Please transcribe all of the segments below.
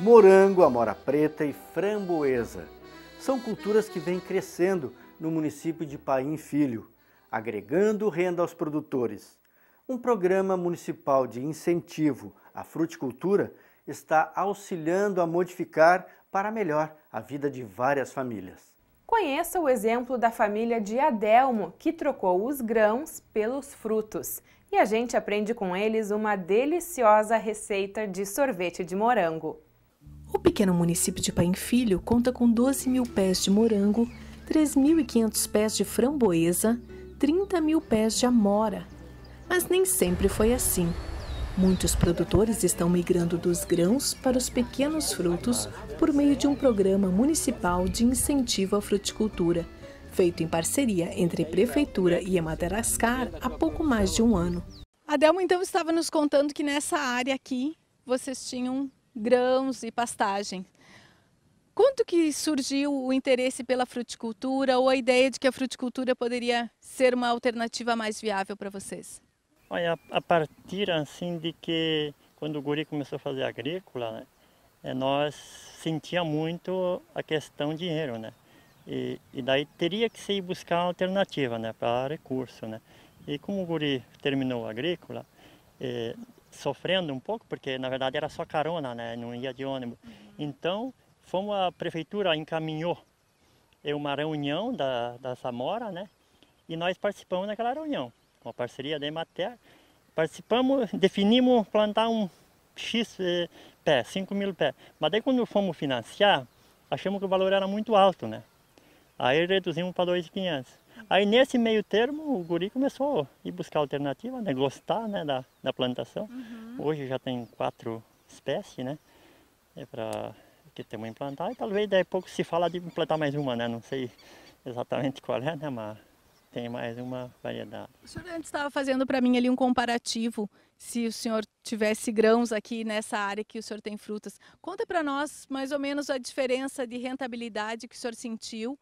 Morango, amora preta e framboesa. São culturas que vêm crescendo no município de Paim Filho, agregando renda aos produtores. Um programa municipal de incentivo à fruticultura está auxiliando a modificar para melhor a vida de várias famílias. Conheça o exemplo da família de Adelmo, que trocou os grãos pelos frutos. E a gente aprende com eles uma deliciosa receita de sorvete de morango. O pequeno município de Paim Filho conta com 12 mil pés de morango, 3.500 pés de framboesa, 30 mil pés de amora. Mas nem sempre foi assim. Muitos produtores estão migrando dos grãos para os pequenos frutos por meio de um programa municipal de incentivo à fruticultura, feito em parceria entre Prefeitura e Ematerascar há pouco mais de um ano. Adelmo então estava nos contando que nessa área aqui vocês tinham grãos e pastagem. Quanto que surgiu o interesse pela fruticultura ou a ideia de que a fruticultura poderia ser uma alternativa mais viável para vocês? Olha, a partir assim de que quando o guri começou a fazer agrícola, né, eh, nós sentia muito a questão dinheiro, né? E, e daí teria que se ir buscar alternativa, né, para recurso, né? E como o guri terminou a agrícola, eh, sofrendo um pouco, porque na verdade era só carona, né? não ia de ônibus. Uhum. Então, fomos, a prefeitura encaminhou uma reunião da, da Samora, né? e nós participamos daquela reunião, com a parceria da Emater. Participamos, definimos plantar um X eh, pé, 5 mil pé. Mas daí quando fomos financiar, achamos que o valor era muito alto, né? Aí reduzimos para 2,500. Aí nesse meio termo o guri começou a ir buscar alternativa, né? gostar né? Da, da plantação. Uhum. Hoje já tem quatro espécies, né? É para que temos implantar e talvez daí a pouco se fala de implantar mais uma, né? Não sei exatamente qual é, né? Mas tem mais uma variedade. O senhor antes estava fazendo para mim ali um comparativo, se o senhor tivesse grãos aqui nessa área que o senhor tem frutas. Conta para nós mais ou menos a diferença de rentabilidade que o senhor sentiu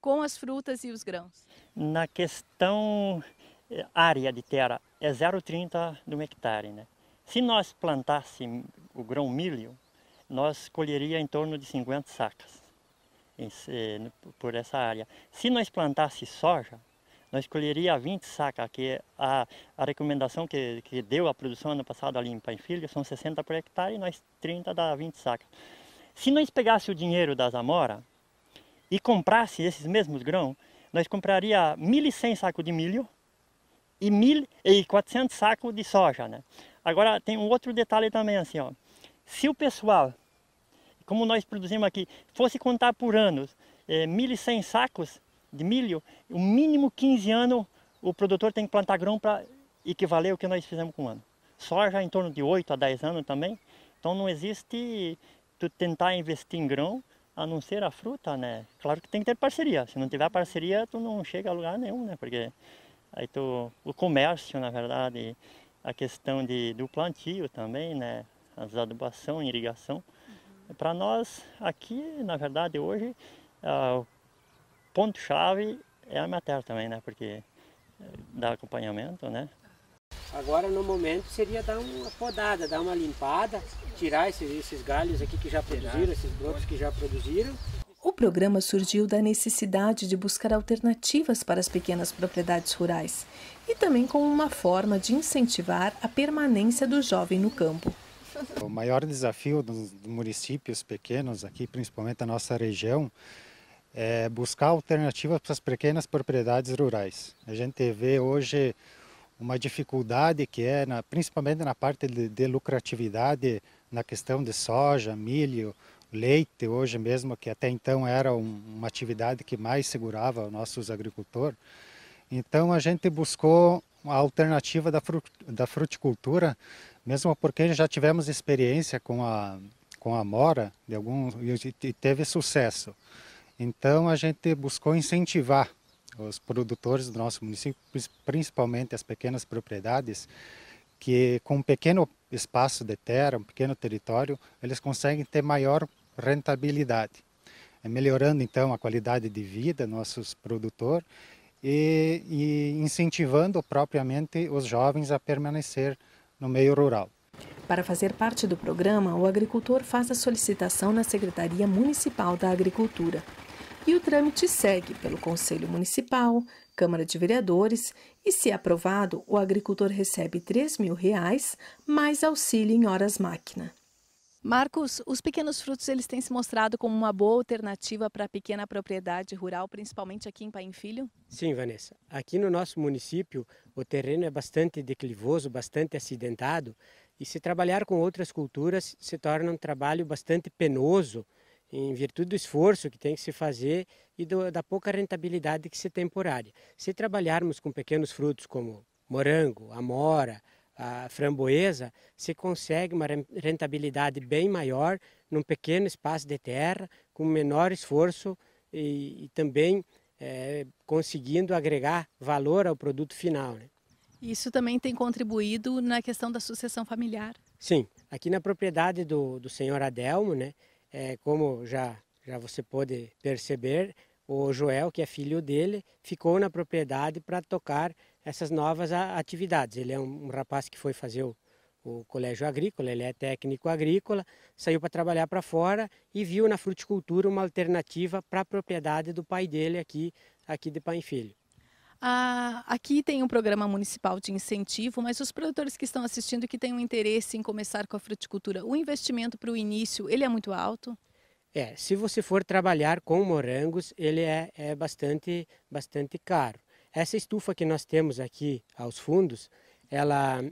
com as frutas e os grãos? Na questão eh, área de terra, é 0,30 de um hectare. Né? Se nós plantássemos o grão milho, nós colheria em torno de 50 sacas por essa área. Se nós plantasse soja, nós colheria 20 sacas, que é a, a recomendação que, que deu a produção ano passado ali em Pai Filho são 60 por hectare e nós 30 dá 20 sacas. Se nós pegasse o dinheiro das amoras, e comprasse esses mesmos grãos, nós compraria 1.100 sacos de milho e 1.400 sacos de soja, né? Agora tem um outro detalhe também assim, ó. Se o pessoal, como nós produzimos aqui, fosse contar por anos é, eh, 1.100 sacos de milho, o mínimo 15 anos o produtor tem que plantar grão para equivaler ao que nós fizemos com o ano. Soja em torno de 8 a 10 anos também. Então não existe tu tentar investir em grão a não ser a fruta, né? Claro que tem que ter parceria. Se não tiver parceria, tu não chega a lugar nenhum, né? Porque aí tu, o comércio, na verdade, a questão de, do plantio também, né? As adubação, irrigação. Uhum. Para nós aqui, na verdade, hoje, o ponto chave é a minha terra também, né? Porque eh, dá acompanhamento, né? Agora no momento seria dar uma podada, dar uma limpada, tirar esses, esses galhos aqui que já produziram, esses brotos que já produziram. O programa surgiu da necessidade de buscar alternativas para as pequenas propriedades rurais e também como uma forma de incentivar a permanência do jovem no campo. O maior desafio dos municípios pequenos aqui, principalmente da nossa região, é buscar alternativas para as pequenas propriedades rurais. A gente vê hoje uma dificuldade que é, na, principalmente na parte de, de, lucratividade, na questão de soja, milho, leite, hoje mesmo, que até então era um, uma atividade que mais segurava os nossos agricultores. Então a gente buscou a alternativa da, frut, da fruticultura, mesmo porque já tivemos experiência com a, com a mora de algum, e teve sucesso. Então a gente buscou incentivar os produtores do nosso município, principalmente as pequenas propriedades, que com um pequeno espaço de terra, um pequeno território, eles conseguem ter maior rentabilidade, eh, melhorando então a qualidade de vida nossos produtores e, e incentivando propriamente os jovens a permanecer no meio rural. Para fazer parte do programa, o agricultor faz a solicitação na Secretaria Municipal da Agricultura e o trâmite segue pelo Conselho Municipal, Câmara de Vereadores e, se aprovado, o agricultor recebe R$ reais mais auxílio em horas máquina. Marcos, os pequenos frutos eles têm se mostrado como uma boa alternativa para a pequena propriedade rural, principalmente aqui em Paim Filho? Sim, Vanessa. Aqui no nosso município, o terreno é bastante declivoso, bastante acidentado, e se trabalhar com outras culturas se torna um trabalho bastante penoso em virtude do esforço que tem que se fazer e do, da pouca rentabilidade que se tem por área. Se trabalharmos com pequenos frutos como morango, amora, a framboesa, se consegue uma rentabilidade bem maior num pequeno espaço de terra, com menor esforço e, e também é, conseguindo agregar valor ao produto final. Né? Isso também tem contribuído na questão da sucessão familiar? Sim, aqui na propriedade do, do senhor Adelmo, né, é, como já, já você pode perceber, o Joel, que é filho dele, ficou na propriedade para tocar essas novas atividades. Ele é um, um rapaz que foi fazer o, o colégio agrícola, ele é técnico agrícola, saiu para trabalhar para fora e viu na fruticultura uma alternativa para a propriedade do pai dele aqui, aqui de pai e filho. Ah, aqui tem um programa municipal de incentivo, mas os produtores que estão assistindo que têm um interesse em começar com a fruticultura, o investimento para o início, ele é muito alto? É, se você for trabalhar com morangos, ele é, é bastante, bastante caro. Essa estufa que nós temos aqui aos fundos, ela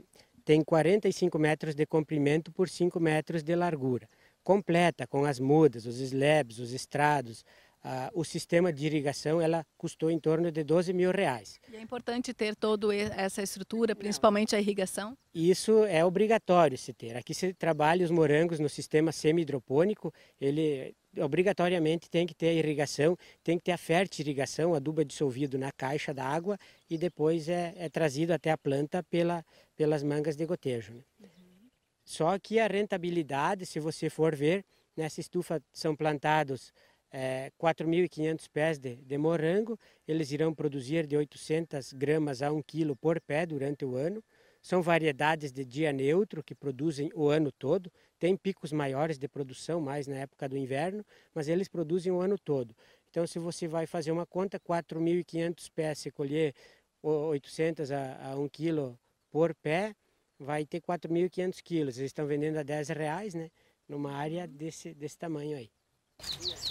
tem 45 metros de comprimento por 5 metros de largura. Completa com as mudas, os slabs, os estrados, ah, o sistema de irrigação ela custou em torno de 12 mil reais. E é importante ter toda essa estrutura, principalmente a irrigação? Isso é obrigatório se ter. Aqui se trabalha os morangos no sistema semi-hidropônico, ele obrigatoriamente tem que ter a irrigação, tem que ter a fértil irrigação adubo é dissolvido na caixa da água e depois é, é trazido até a planta pela, pelas mangas de gotejo. Né? Uhum. Só que a rentabilidade, se você for ver, nessa né, estufa são plantados é, 4.500 pés de, de, morango. Eles irão produzir de 800 gramas a 1 quilo por pé durante o ano. São variedades de dia neutro que produzem o ano todo. Tem picos maiores de produção mais na época do inverno, mas eles produzem o ano todo. Então, se você vai fazer uma conta, 4.500 pés, se colher 800 a, a 1 quilo por pé, vai ter 4.500 quilos. Eles estão vendendo a 10 reais, né? Numa área desse, desse tamanho aí.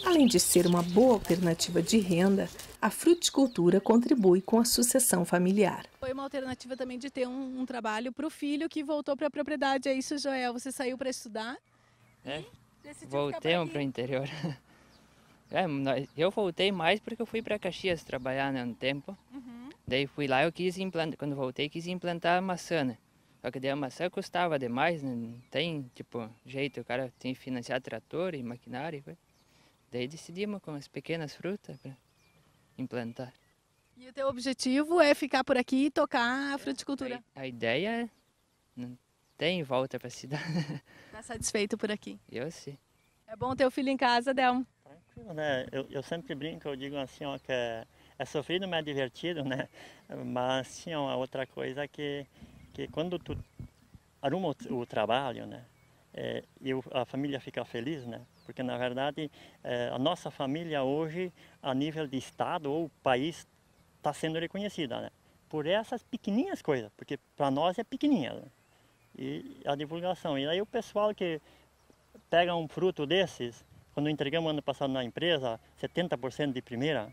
Além de ser uma boa alternativa de renda, a fruticultura contribui com a sucessão familiar. Foi uma alternativa também de ter um, um trabalho para o filho que voltou para a propriedade. É isso, Joel? Você saiu para estudar? É. Voltei para o interior. É, eu voltei mais porque eu fui para Caxias trabalhar né, um tempo. Uhum. Daí fui lá, eu quis implantar, quando voltei, quis implantar maçã, né? Só que daí a maçã custava demais, né? Não tem, tipo, jeito, o cara tem que financiar trator e maquinário Daí decidimos com as pequenas frutas para implantar. E o teu objetivo é ficar por aqui e tocar a é, fruticultura? A, a ideia é, não tem volta para a cidade. Está satisfeito por aqui? Eu sim. É bom ter o filho em casa, Delmo. Tranquilo, né? Eu, eu sempre brinco, eu digo assim, ó, que é, é sofrido, mas é divertido, né? Mas sim, ó, outra coisa é que, que quando tu arruma o, o trabalho, né? é, e a família fica feliz, né? Porque na verdade é, a nossa família hoje, a nível de estado ou país, está sendo reconhecida, né? Por essas pequenininhas coisas, porque para nós é pequenininha. Né? E a divulgação. E aí o pessoal que pega um fruto desses, quando entregamos ano passado na empresa, 70% de primeira,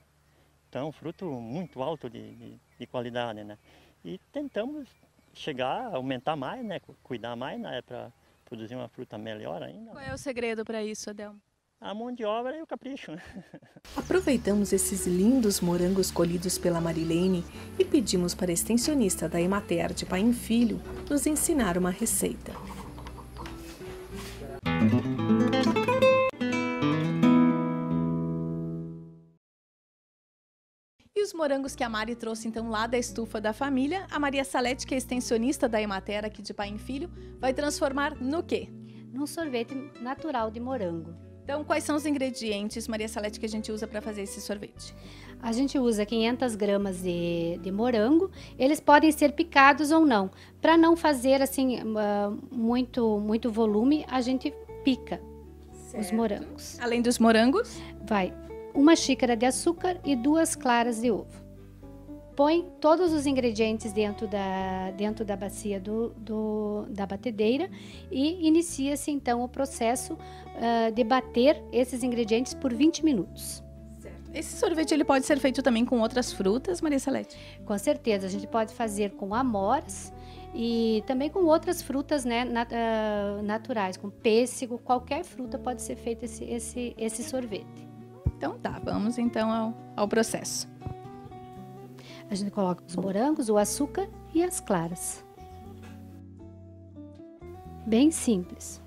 então é um fruto muito alto de, de, de qualidade, né? E tentamos chegar, aumentar mais, né? Cuidar mais, né? É para produzir uma fruta melhor ainda. Qual né? é o segredo para isso, Adelmo? A mão de obra e o capricho. Né? Aproveitamos esses lindos morangos colhidos pela Marilene e pedimos para a extensionista da Emater de pai e Filho nos ensinar uma receita. os morangos que a Mari trouxe então lá da estufa da família, a Maria Salete, que é extensionista da Emater aqui de pai em filho, vai transformar no quê? Num sorvete natural de morango. Então, quais são os ingredientes, Maria Salete, que a gente usa para fazer esse sorvete? A gente usa 500 gramas de, de morango. Eles podem ser picados ou não. Para não fazer assim ah, muito muito volume, a gente pica certo. os morangos. Além dos morangos? Vai uma xícara de açúcar e duas claras de ovo. Põe todos os ingredientes dentro da, dentro da bacia do, do da batedeira e inicia-se então o processo uh, de bater esses ingredientes por 20 minutos. Esse sorvete ele pode ser feito também com outras frutas, Maria Salete? Com certeza, a gente pode fazer com amores e também com outras frutas né, nat uh, ah, naturais, com pêssego, qualquer fruta pode ser feito esse, esse, esse sorvete. Então tá, vamos então ao, ao processo. A gente coloca os morangos, o açúcar e as claras. Bem simples.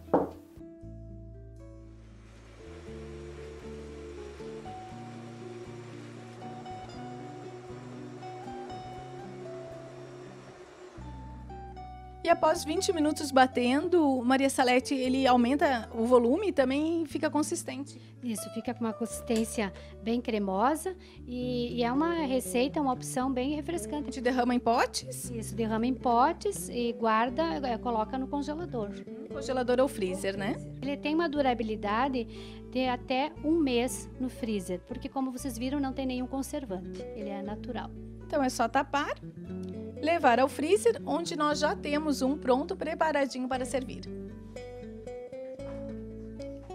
após 20 minutos batendo, Maria Salete, ele aumenta o volume e também fica consistente. Isso, fica com uma consistência bem cremosa e, e é uma receita, uma opção bem refrescante. A gente derrama em potes? Isso, derrama em potes e guarda, é, coloca no congelador. Uhum. Congelador ou freezer, né? Ele tem uma durabilidade de até um mês no freezer, porque como vocês viram, não tem nenhum conservante, ele é natural. Então é só tapar levar ao freezer, onde nós já temos um pronto preparadinho para servir.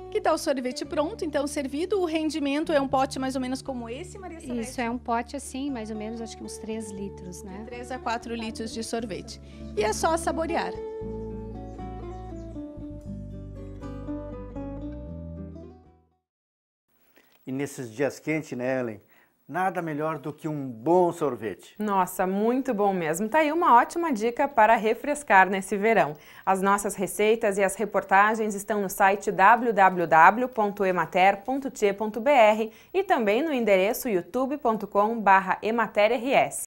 Que tal o sorvete pronto, então servido? O rendimento é um pote mais ou menos como esse, Maria Celeste? Isso, é um pote assim, mais ou menos, acho que uns 3 litros, né? 3 a 4 litros de sorvete. E é só saborear. E nesses dias quentes, né, Ellen? Nada melhor do que um bom sorvete. Nossa, muito bom mesmo. Tá aí uma ótima dica para refrescar nesse verão. As nossas receitas e as reportagens estão no site www.emater.te.br e também no endereço youtube.com/ematerrs.